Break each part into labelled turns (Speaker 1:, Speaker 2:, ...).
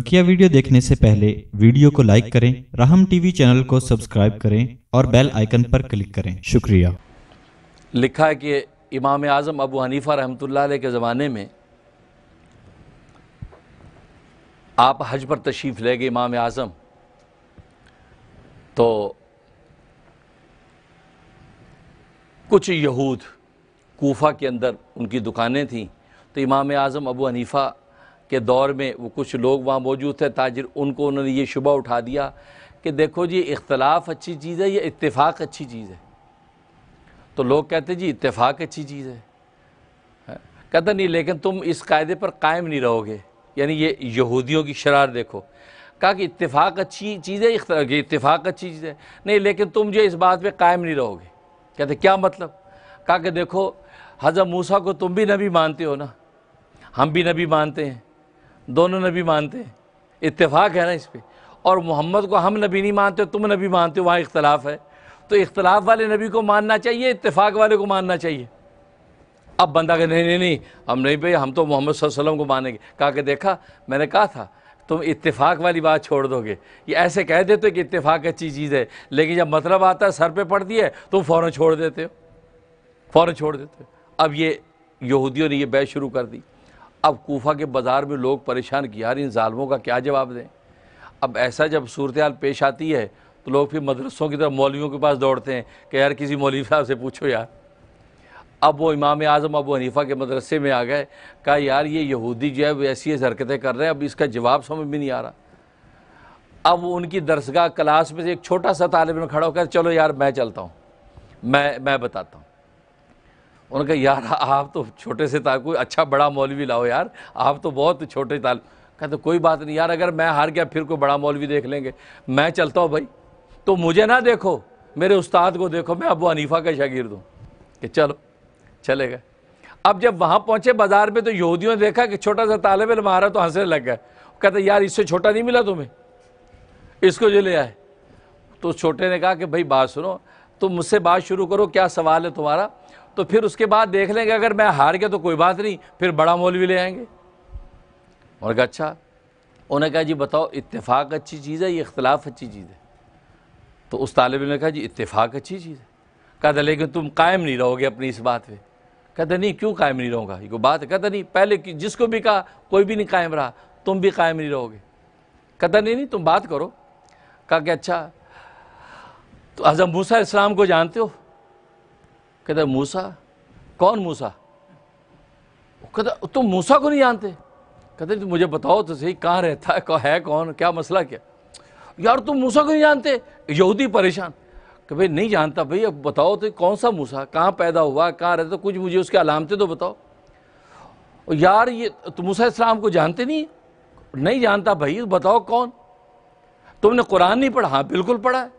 Speaker 1: बकिया वीडियो देखने से पहले वीडियो को लाइक करें राहम टीवी चैनल को सब्सक्राइब करें और बेल आइकन पर क्लिक करें शुक्रिया लिखा है कि इमाम आज़म अबू हनीफ़ा रहमतुल्लाह के ज़माने में आप हज पर तशीफ ले गए इमाम आज़म तो कुछ यहूद कोफा के अंदर उनकी दुकानें थीं तो इमाम आज़म अबू हनीफ़ा के दौर में वो कुछ लोग वहाँ मौजूद थे ताजिर उनको उन्होंने ये शुबा उठा दिया कि देखो जी इख्तलाफ अच्छी चीज़ है या इतफाक़ अच्छी चीज़ है तो लोग कहते जी इतफाक़ अच्छी चीज़ है हाँ। कहते नहीं लेकिन तुम इस कायदे पर कायम नहीं रहोगे यानी ये यहूदियों की शरार देखो कहा कि इतफाक अच्छी चीज़ है इतफाक़ अच्छी चीज़ है नहीं लेकिन तुम जो इस बात पे कायम नहीं रहोगे कहते क्या मतलब कहा कि देखो हज़र मूसा को तुम भी नबी मानते हो ना हम भी नबी मानते हैं दोनों नबी मानते हैं इतफाक़ है ना इस पर और मोहम्मद को हम नबी नहीं मानते तुम नबी मानते हो वहाँ इख्तलाफ है तो इख्तलाफ वाले नबी को मानना चाहिए इतफाक वाले को मानना चाहिए अब बंदा कहे नहीं नहीं नहीं हम नहीं भाई हम तो मोहम्मद वसल्लम को मानेंगे कहा के देखा मैंने कहा था तुम इतफाक वाली बात छोड़ दोगे ये ऐसे कह देते हो कि इतफाक अच्छी चीज़ है लेकिन जब मतलब आता है सर पर पड़ती है तुम फ़ौर छोड़ देते हो फ़ौर छोड़ देते हो अब ये यहूदियों ने ये बहस शुरू कर दी अब कोफा के बाज़ार में लोग परेशान कि यार इन ालमों का क्या जवाब दें अब ऐसा जब सूरत हाल पेश आती है तो लोग फिर मदरसों की तरफ मौलवियों के पास दौड़ते हैं कि यार किसी मौलवी साहब से पूछो यार अब वो इमाम आज़म अबू हनीफ़ा के मदरसे में आ गए कहा यार ये यहूदी जो है वो ऐसी ऐसी हरकतें कर रहे हैं अब इसका जवाब समझ में नहीं आ रहा अब उनकी दरसगाह क्लास में से एक छोटा सा तालब में खड़ा होकर चलो यार मैं चलता हूँ मैं मैं बताता हूँ उन्होंने कहा यार आप तो छोटे से ताल कोई अच्छा बड़ा मौलवी लाओ यार आप तो बहुत छोटे ताल कहते तो कोई बात नहीं यार अगर मैं हार गया फिर कोई बड़ा मौलवी देख लेंगे मैं चलता हूँ भाई तो मुझे ना देखो मेरे उस्ताद को देखो मैं अबू हनीफा का शागिर्द हूँ कि चलो चले गए अब जब वहाँ पहुँचे बाजार में तो यहूदियों ने देखा कि छोटा सा तालब इलम आ तो हंसने लग गया कहते यार इससे छोटा नहीं मिला तुम्हें इसको जो ले आए तो छोटे ने कहा कि भाई बात सुनो तुम मुझसे बात शुरू करो क्या सवाल है तुम्हारा तो फिर उसके बाद देख लेंगे अगर मैं हार गया तो कोई बात नहीं फिर बड़ा भी ले आएंगे और कहा अच्छा उन्होंने कहा जी बताओ इतफाक अच्छी चीज़ है ये इख्तलाफ अच्छी चीज़ है तो उस तालब ने कहा जी इतफाक अच्छी चीज़ है कहते लेकिन तुम कायम नहीं रहोगे अपनी इस बात पर कहते नहीं क्यों कायम नहीं रहूँगा ये कोई बात कहता नहीं पहले जिसको भी कहा कोई भी नहीं कायम रहा तुम भी कायम नहीं रहोगे कहता नहीं नहीं तुम बात करो कहा कि अच्छा तो अजम भूसा इस्लाम को जानते हो कहता मूसा कौन मूसा कहता तुम तो मूसा को नहीं जानते कहते तुम तो मुझे बताओ तो सही कहाँ रहता है है कौन क्या मसला क्या यार तुम मूसा को नहीं जानते यहूदी परेशान कि तो भाई नहीं जानता भाई अब बताओ तो कौन सा मूसा कहाँ पैदा हुआ कहाँ रहता कुछ मुझे उसके अलामते तो बताओ यार ये तुम मूसा इस्लाम को जानते नहीं नहीं जानता भाई बताओ कौन तुमने कुरान नहीं पढ़ा हाँ बिल्कुल पढ़ा है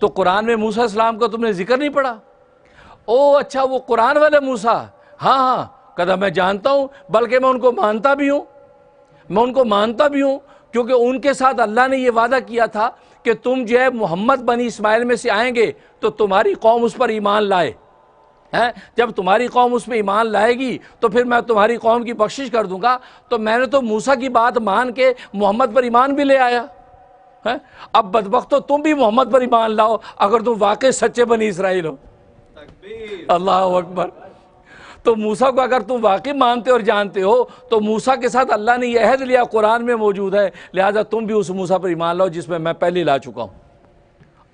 Speaker 1: तो कुरान में मूसा इस्लाम का तुमने जिक्र नहीं पढ़ा ओ अच्छा वो कुरान वाले मूसा हाँ हाँ कदम मैं जानता हूँ बल्कि मैं उनको मानता भी हूँ मैं उनको मानता भी हूँ क्योंकि उनके साथ अल्लाह ने यह वादा किया था कि तुम जो है मोहम्मद बनी इसमाइल में से आएंगे तो तुम्हारी कौम उस पर ईमान लाए हैं जब तुम्हारी कौम उस पर ईमान लाएगी तो फिर मैं तुम्हारी कौम की बख्शिश कर दूंगा तो मैंने तो मूसा की बात मान के मोहम्मद पर ईमान भी ले आया है अब बदबक तो तुम भी मोहम्मद पर ईमान लाओ अगर तुम वाकई सच्चे बनी इसराइल हो अल्लाह अकबर तो मूसा को अगर तुम वाकई मानते और जानते हो तो मूसा के साथ अल्लाह ने यह अहद लिया कुरान में मौजूद है लिहाजा तुम भी उस मूसा पर ईमान लाओ जिसमें मैं पहले ला चुका हूँ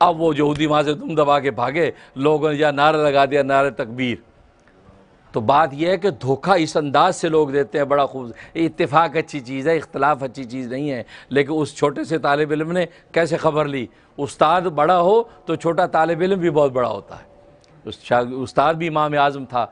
Speaker 1: अब वो यहूदी वहाँ से तुम दबा के भागे लोगों ने या नारा लगा दिया नारे तकबीर तो बात यह है कि धोखा इस अंदाज से लोग देते हैं बड़ा खूब इतफाक़ अच्छी चीज़ है इख्तलाफ अच्छी चीज़ नहीं है लेकिन उस छोटे से तालब इलम ने कैसे खबर ली उस्ताद बड़ा हो तो छोटा तालब इलम भी बहुत बड़ा होता है उस्ताद भी इमाम आज़म था